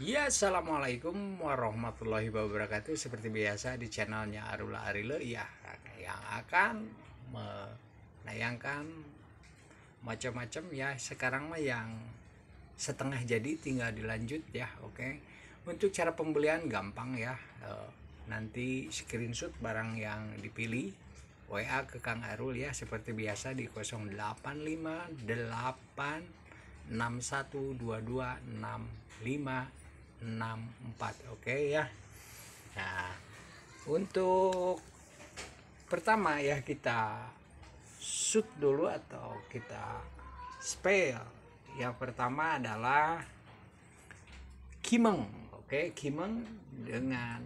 Ya assalamualaikum warahmatullahi wabarakatuh Seperti biasa di channelnya Arula Arile ya, Yang akan menayangkan macam-macam ya Sekarang mah yang setengah jadi tinggal dilanjut ya oke Untuk cara pembelian gampang ya e, Nanti screenshot barang yang dipilih WA ke Kang Arul ya seperti biasa di 0858 612265 64 oke okay, ya nah untuk pertama ya kita shoot dulu atau kita spell yang pertama adalah kimeng oke okay, kimeng dengan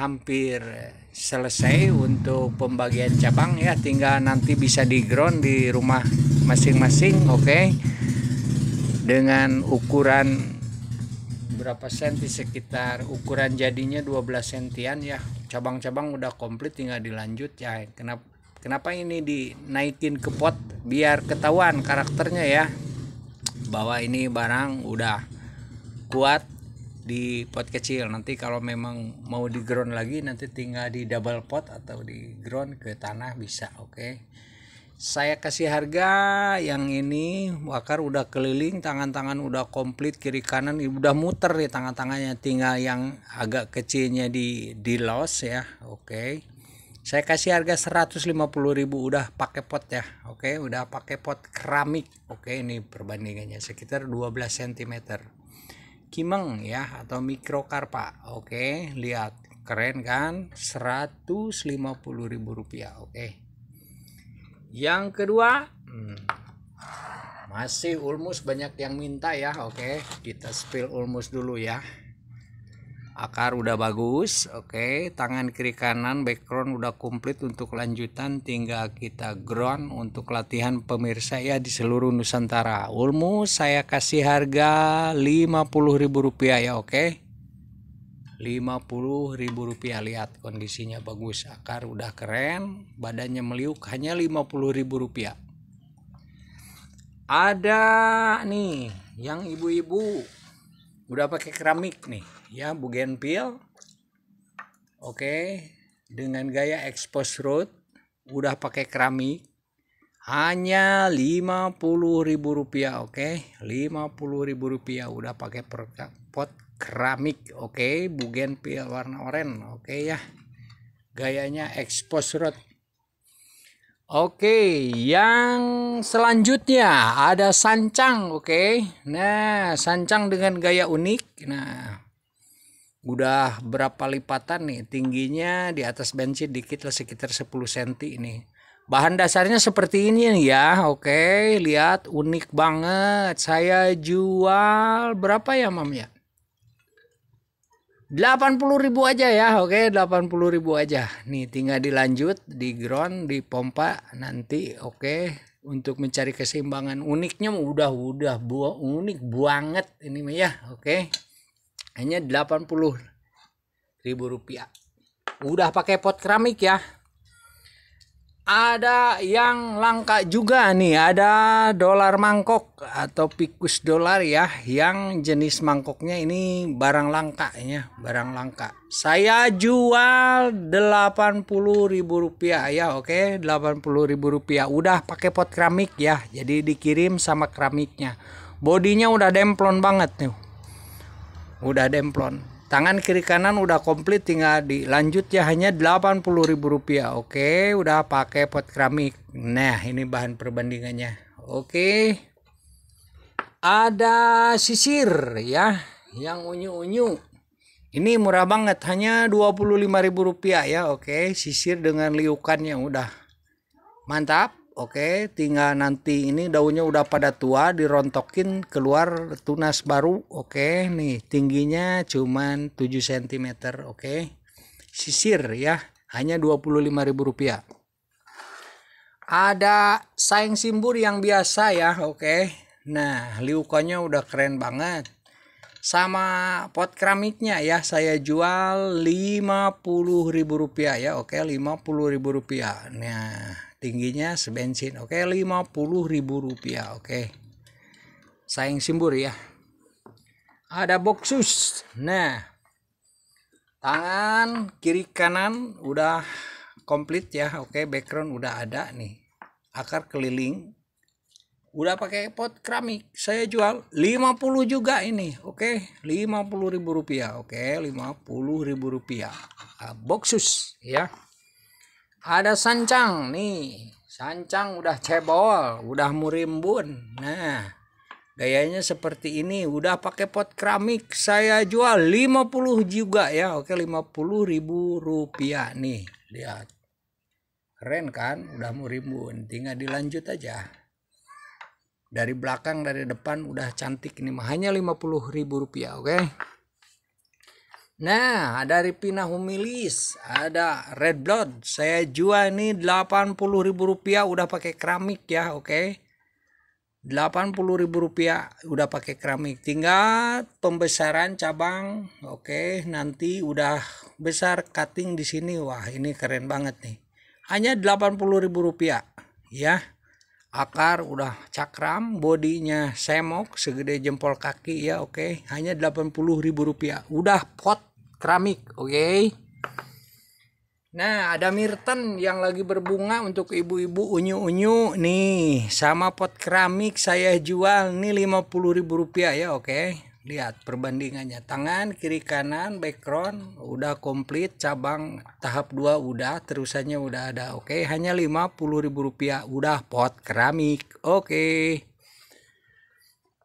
hampir selesai untuk pembagian cabang ya tinggal nanti bisa di ground di rumah masing-masing oke okay? dengan ukuran berapa senti sekitar ukuran jadinya 12 sentian ya cabang-cabang udah komplit tinggal dilanjut ya kenapa kenapa ini dinaikin ke pot biar ketahuan karakternya ya bahwa ini barang udah kuat di pot kecil nanti kalau memang mau di ground lagi nanti tinggal di double pot atau di ground ke tanah bisa oke okay? saya kasih harga yang ini wakar udah keliling tangan-tangan udah komplit kiri kanan udah muter nih tangan-tangannya tinggal yang agak kecilnya di di los ya oke okay. saya kasih harga 150.000 udah pakai pot ya oke okay, udah pakai pot keramik oke okay, ini perbandingannya sekitar 12 cm kimeng ya atau mikrokarpa oke okay, lihat keren kan 150.000 rupiah oke okay yang kedua hmm, masih ulmus banyak yang minta ya oke kita spill ulmus dulu ya akar udah bagus oke tangan kiri kanan background udah komplit untuk lanjutan tinggal kita ground untuk latihan pemirsa ya di seluruh Nusantara ulmus saya kasih harga Rp50.000 ya oke 50000 ribu rupiah lihat kondisinya bagus akar udah keren badannya meliuk hanya 50000 ribu rupiah ada nih yang ibu-ibu udah pakai keramik nih ya bugen bugenvil oke okay. dengan gaya expose root udah pakai keramik hanya rp rupiah oke okay? Rp50.000 udah pakai pot keramik oke okay. pil warna oranye oke okay, ya gayanya expose rod oke okay, yang selanjutnya ada sancang oke okay. nah sancang dengan gaya unik nah udah berapa lipatan nih tingginya di atas bensin dikit lah sekitar 10 cm ini bahan dasarnya seperti ini ya oke lihat unik banget saya jual berapa ya mam ya 80 ribu aja ya oke okay, 80 ribu aja nih tinggal dilanjut di ground di pompa nanti oke okay. untuk mencari keseimbangan uniknya udah udah buah unik banget ini mah ya oke okay. hanya 80 ribu rupiah udah pakai pot keramik ya ada yang langka juga nih ada dolar mangkok atau pikus dolar ya yang jenis mangkoknya ini barang langka ya barang langka saya jual Rp80.000 ya oke Rp80.000 udah pakai pot keramik ya jadi dikirim sama keramiknya bodinya udah demplon banget nih udah demplon tangan kiri kanan udah komplit tinggal dilanjut ya hanya Rp80.000 oke udah pakai pot keramik nah ini bahan perbandingannya oke ada sisir ya yang unyu-unyu ini murah banget hanya Rp25.000 ya oke sisir dengan liukannya udah mantap Oke, tinggal nanti ini daunnya udah pada tua dirontokin keluar tunas baru. Oke, nih tingginya cuman 7 cm, oke. Sisir ya, hanya Rp25.000. Ada saing simbur yang biasa ya, oke. Nah, liukonya udah keren banget. Sama pot keramiknya ya, saya jual Rp50.000 ya, oke, Rp50.000. Nah, tingginya sebensin oke ribu rupiah, oke saing simbur ya ada boxus nah tangan kiri kanan udah komplit ya oke background udah ada nih akar keliling udah pakai pot keramik saya jual 50 juga ini oke ribu rupiah, oke Rp50.000 boxus ya ada sancang nih sancang udah cebol udah murimbun nah gayanya seperti ini udah pakai pot keramik saya jual 50 juga ya oke 50 ribu rupiah nih lihat keren kan udah murimbun tinggal dilanjut aja dari belakang dari depan udah cantik ini mah hanya 50 ribu rupiah oke Nah, ada Ripina Humilis ada Red Blood. Saya jual ini Rp80.000 udah pakai keramik ya, oke. Okay? Rp80.000 udah pakai keramik. Tinggal pembesaran cabang. Oke, okay? nanti udah besar cutting di sini. Wah, ini keren banget nih. Hanya Rp80.000 ya. Akar udah cakram, bodinya semok segede jempol kaki ya, oke. Okay? Hanya Rp80.000. Udah pot keramik oke okay? Nah, ada Mirten yang lagi berbunga untuk ibu-ibu unyu-unyu nih. Sama pot keramik saya jual nih ribu rupiah ya, oke. Okay? Lihat perbandingannya. Tangan kiri kanan background udah komplit cabang tahap 2 udah, terusannya udah ada. Oke, okay? hanya ribu rupiah, udah pot keramik. Oke. Okay.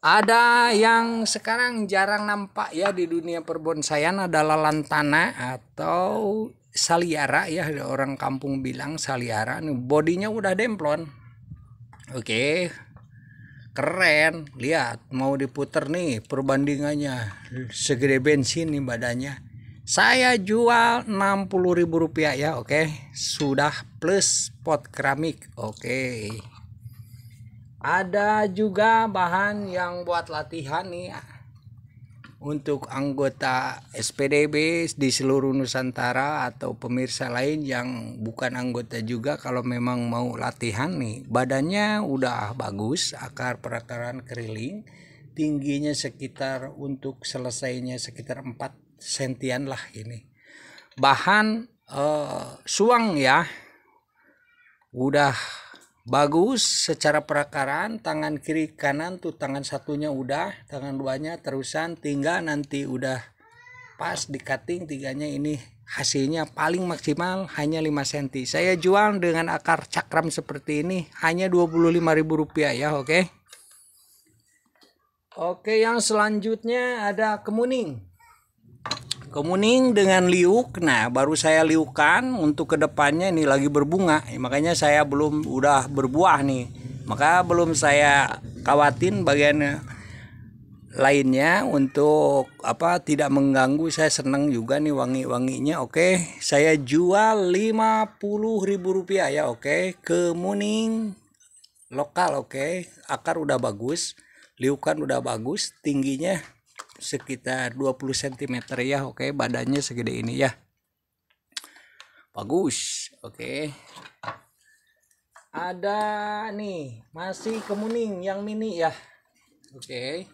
Ada yang sekarang jarang nampak ya di dunia perbonsaian adalah lantana atau saliara ya ada orang kampung bilang saliara nih bodinya udah demplon. Oke. Keren, lihat mau diputer nih perbandingannya segede bensin nih badannya. Saya jual Rp60.000 ya, oke. Sudah plus pot keramik. Oke ada juga bahan yang buat latihan nih ya. untuk anggota SPDB di seluruh Nusantara atau pemirsa lain yang bukan anggota juga kalau memang mau latihan nih badannya udah bagus akar perakaran keriling tingginya sekitar untuk selesainya sekitar 4 sentian lah ini bahan eh, suang ya udah bagus secara perakaran tangan kiri kanan tuh tangan satunya udah tangan duanya terusan tinggal nanti udah pas di cutting tiganya ini hasilnya paling maksimal hanya 5 cm saya jual dengan akar cakram seperti ini hanya rp rupiah ya oke okay? oke yang selanjutnya ada kemuning kemuning dengan liuk nah baru saya liukan untuk kedepannya ini lagi berbunga makanya saya belum udah berbuah nih maka belum saya kawatin bagian lainnya untuk apa tidak mengganggu saya seneng juga nih wangi-wanginya oke saya jual 50 ribu rupiah ya oke kemuning lokal oke akar udah bagus liukan udah bagus tingginya sekitar 20 cm ya oke okay? badannya segede ini ya bagus oke okay. ada nih masih kemuning yang mini ya oke okay.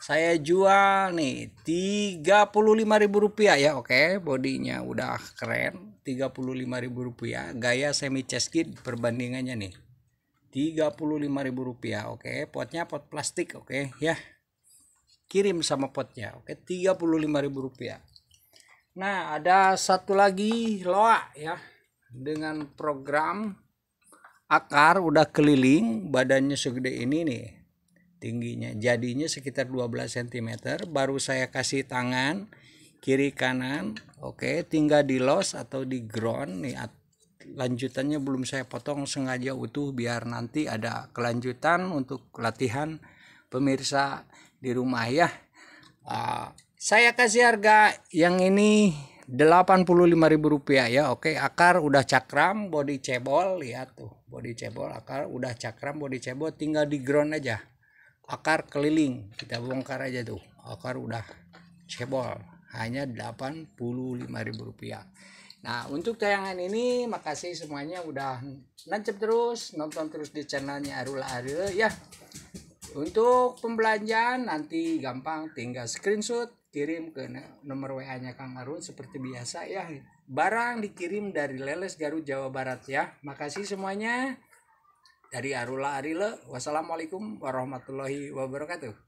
saya jual nih 35.000 rupiah ya oke okay. bodinya udah keren 35.000 rupiah gaya semi chest kit perbandingannya nih 35.000 rupiah oke okay. potnya pot plastik oke okay. ya kirim sama potnya oke tiga rp rupiah. nah ada satu lagi loa ya dengan program akar udah keliling badannya segede ini nih tingginya jadinya sekitar 12 cm baru saya kasih tangan kiri kanan oke tinggal di los atau di ground nih lanjutannya belum saya potong sengaja utuh biar nanti ada kelanjutan untuk latihan pemirsa di rumah ya uh, saya kasih harga yang ini 85.000 rupiah ya oke akar udah cakram body cebol lihat tuh body cebol akar udah cakram body cebol tinggal di ground aja akar keliling kita bongkar aja tuh akar udah cebol hanya 85.000 rupiah nah untuk tayangan ini makasih semuanya udah nancep terus nonton terus di channelnya Arul Arul ya untuk pembelanjaan nanti gampang tinggal screenshot kirim ke nomor WA-nya Kang Arun seperti biasa ya. Barang dikirim dari Leles Garut Jawa Barat ya. Makasih semuanya. Dari Arula Arile. Wassalamualaikum warahmatullahi wabarakatuh.